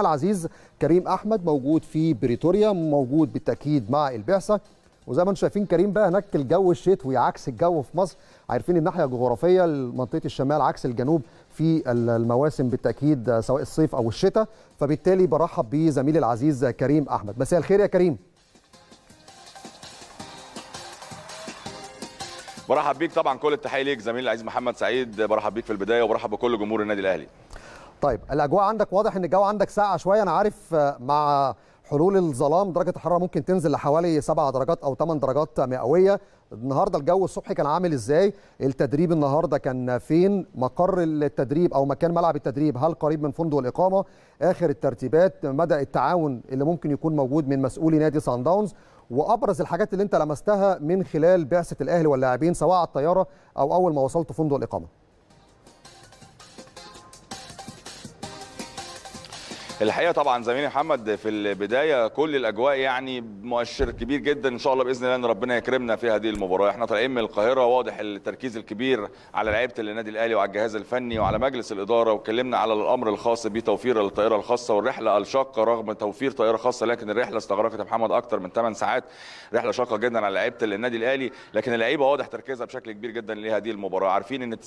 العزيز كريم احمد موجود في بريتوريا موجود بالتاكيد مع البعثه وزي ما انتم شايفين كريم بقى هناك الجو الشتوي عكس الجو في مصر عارفين الناحيه الجغرافيه منطقه الشمال عكس الجنوب في المواسم بالتاكيد آه، سواء الصيف او الشتاء فبالتالي برحب بزميلي العزيز آه، كريم احمد مساء الخير يا كريم برحب بيك طبعا كل التحيه ليك زميلي العزيز محمد سعيد برحب بيك في البدايه وبرحب بكل جمهور النادي الاهلي طيب الاجواء عندك واضح ان الجو عندك ساقعه شويه انا عارف آه، مع حلول الظلام درجه الحراره ممكن تنزل لحوالي 7 درجات او 8 درجات مئويه النهارده الجو الصبح كان عامل ازاي التدريب النهارده كان فين مقر التدريب او مكان ملعب التدريب هل قريب من فندق الاقامه اخر الترتيبات مدى التعاون اللي ممكن يكون موجود من مسؤولي نادي سان داونز وابرز الحاجات اللي انت لمستها من خلال بعثه الاهلي واللاعبين سواء على الطياره او اول ما وصلتوا فندق الاقامه الحقيقه طبعا زميلي محمد في البدايه كل الاجواء يعني مؤشر كبير جدا ان شاء الله باذن الله ان ربنا يكرمنا في هذه المباراه احنا طالعين من القاهره واضح التركيز الكبير على لعيبه النادي الاهلي وعلى الجهاز الفني وعلى مجلس الاداره واتكلمنا على الامر الخاص بتوفير الطائره الخاصه والرحله الشاقه رغم توفير طائره خاصه لكن الرحله استغرقت يا محمد اكثر من 8 ساعات رحله شاقه جدا على لعيبه النادي الاهلي لكن اللعيبه واضح تركيزها بشكل كبير جدا لهذه المباراه عارفين ان ال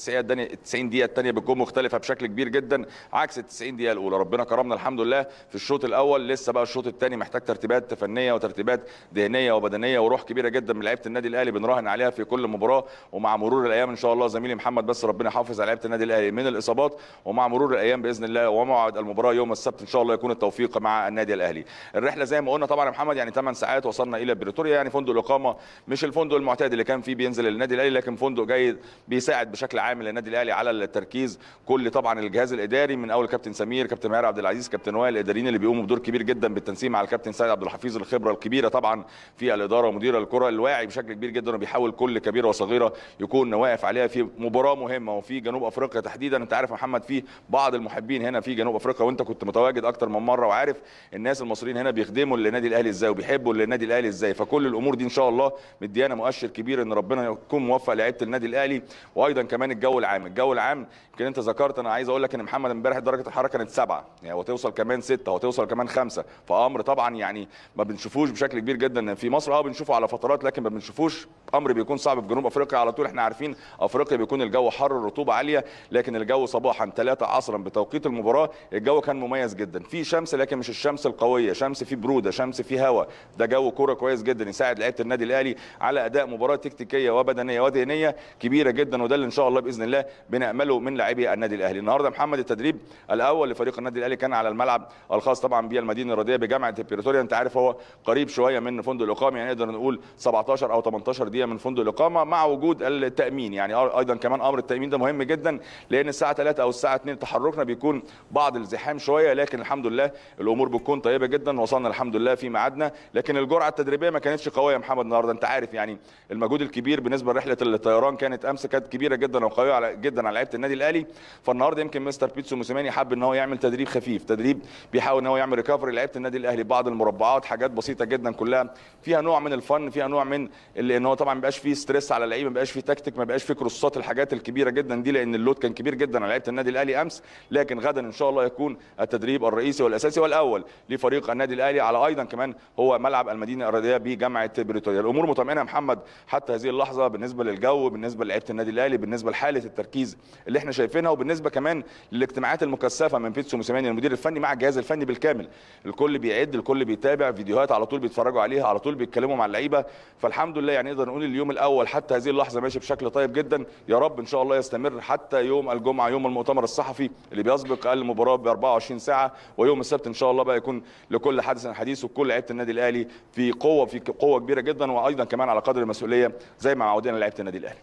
90 دقيقه الثانيه بتكون مختلفه بشكل كبير جدا عكس ال 90 دقيقه الاولى ربنا كرمنا الحمد لله في الشوط الاول لسه بقى الشوط الثاني محتاج ترتيبات فنيه وترتيبات ذهنيه وبدنيه وروح كبيره جدا من لعيبه النادي الاهلي بنراهن عليها في كل مباراه ومع مرور الايام ان شاء الله زميلي محمد بس ربنا يحافظ على لعيبه النادي الاهلي من الاصابات ومع مرور الايام باذن الله وموعد المباراه يوم السبت ان شاء الله يكون التوفيق مع النادي الاهلي الرحله زي ما قلنا طبعا يا محمد يعني 8 ساعات وصلنا الى بريتوريا يعني فندق الاقامه مش الفندق المعتاد اللي كان فيه بينزل النادي الاهلي لكن فندق جيد بيساعد بشكل عام للنادي الاهلي على التركيز كل طبعا الجهاز الاداري من اول كابتن سمير كابتن ماهر عبد العزيز كابتن الثانويه الاداريين اللي بيقوموا بدور كبير جدا بالتنسيق مع الكابتن سيد عبد الحفيظ الخبره الكبيره طبعا في الاداره ومدير الكره الواعي بشكل كبير جدا وبيحاول كل كبيره وصغيره يكون واقف عليها في مباراه مهمه وفي جنوب افريقيا تحديدا انت عارف محمد في بعض المحبين هنا في جنوب افريقيا وانت كنت متواجد اكتر من مره وعارف الناس المصريين هنا بيخدموا للنادي الاهلي ازاي وبيحبوا للنادي الاهلي ازاي فكل الامور دي ان شاء الله مديانا مؤشر كبير ان ربنا يكون موفق لعيبه النادي الاهلي وايضا كمان الجو العام الجو العام يمكن انت ذكرت انا عايز اقول لك ان محمد امبارح درجه الحراره كانت سبعه يعني وتوصل كمان ستة وهتوصل كمان خمسة فأمر طبعا يعني ما بنشوفوش بشكل كبير جدا في مصر اه بنشوفه على فترات لكن ما بنشوفوش أمر بيكون صعب في جنوب أفريقيا على طول احنا عارفين أفريقيا بيكون الجو حر الرطوبة عالية لكن الجو صباحا ثلاثة عصرا بتوقيت المباراة الجو كان مميز جدا في شمس لكن مش الشمس القوية شمس في برودة شمس في هواء ده جو كورة كويس جدا يساعد لعيبة النادي الأهلي على أداء مباراة تكتيكية وبدنية وذهنية كبيرة جدا وده اللي إن شاء الله بإذن الله بنأمله من لاعبي النادي الأهلي النهارده محمد التدريب الأول لفريق النادي الأهلي كان على الملعب الملعب الخاص طبعا بالمدينه الرياضيه بجامعه بريتوريا انت عارف هو قريب شويه من فندق الاقامه يعني نقدر نقول 17 او 18 دقيقه من فندق الاقامه مع وجود التامين يعني ايضا كمان امر التامين ده مهم جدا لان الساعه 3 او الساعه 2 تحركنا بيكون بعض الزحام شويه لكن الحمد لله الامور بتكون طيبه جدا وصلنا الحمد لله في ميعادنا لكن الجرعه التدريبيه ما كانتش قويه يا محمد النهارده انت عارف يعني المجهود الكبير بالنسبه لرحله الطيران كانت امس كانت كبيره جدا وقويه على جدا على لعيبه النادي الاهلي فالنهارده يمكن مستر بيتسو موسيماني حب ان هو يعمل تدريب خفيف تدريب التدريب بيحاول ان هو يعمل ريكفري لعيبه النادي الاهلي بعض المربعات حاجات بسيطه جدا كلها فيها نوع من الفن فيها نوع من اللي ان هو طبعا ما بقاش فيه ستريس على اللعيبه ما بقاش فيه تكتيك ما بقاش فيه كروسات الحاجات الكبيره جدا دي لان اللود كان كبير جدا على لعيبه النادي الاهلي امس لكن غدا ان شاء الله يكون التدريب الرئيسي والاساسي والاول لفريق النادي الاهلي على ايضا كمان هو ملعب المدينه الرياضيه بجامعه بريطانيا الامور مطمئنه يا محمد حتى هذه اللحظه بالنسبه للجو بالنسبه لعيبه النادي الاهلي بالنسبه لحاله التركيز اللي احنا شايفينها وبالنسبه كمان للاجتماعات المكثفه من بيتسو موسيماني المدير الفني مع الجهاز الفني بالكامل الكل بيعد الكل بيتابع فيديوهات على طول بيتفرجوا عليها على طول بيتكلموا مع اللعيبه فالحمد لله يعني نقدر نقول اليوم الاول حتى هذه اللحظه ماشي بشكل طيب جدا يا رب ان شاء الله يستمر حتى يوم الجمعه يوم المؤتمر الصحفي اللي بيسبق المباراه ب 24 ساعه ويوم السبت ان شاء الله بقى يكون لكل حدث حديث وكل لعيبه النادي الاهلي في قوه في قوه كبيره جدا وايضا كمان على قدر المسؤوليه زي ما عودنا لعيبه النادي الاهلي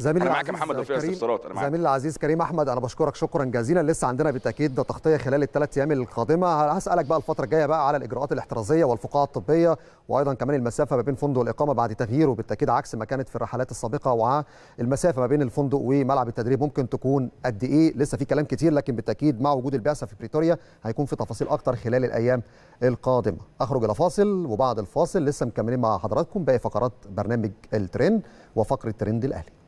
زميلي انا معاك محمد وفي استفسارات انا معاك زميلي العزيز كريم احمد انا بشكرك شكرا جزيلا لسه عندنا بالتاكيد تغطيه خلال الثلاث ايام القادمه هسالك بقى الفتره الجايه بقى على الاجراءات الاحترازيه والفقاعه الطبيه وايضا كمان المسافه ما بين فندق الاقامه بعد تغييره بالتاكيد عكس ما كانت في الرحلات السابقه والمسافه ما بين الفندق وملعب التدريب ممكن تكون قد ايه لسه في كلام كتير لكن بالتاكيد مع وجود البعثه في بريتوريا هيكون في تفاصيل اكتر خلال الايام القادمه اخرج الى فاصل وبعد الفاصل لسه مكملين مع حضراتكم باقي فقرات برنامج الترند وفقره ترند الاهلي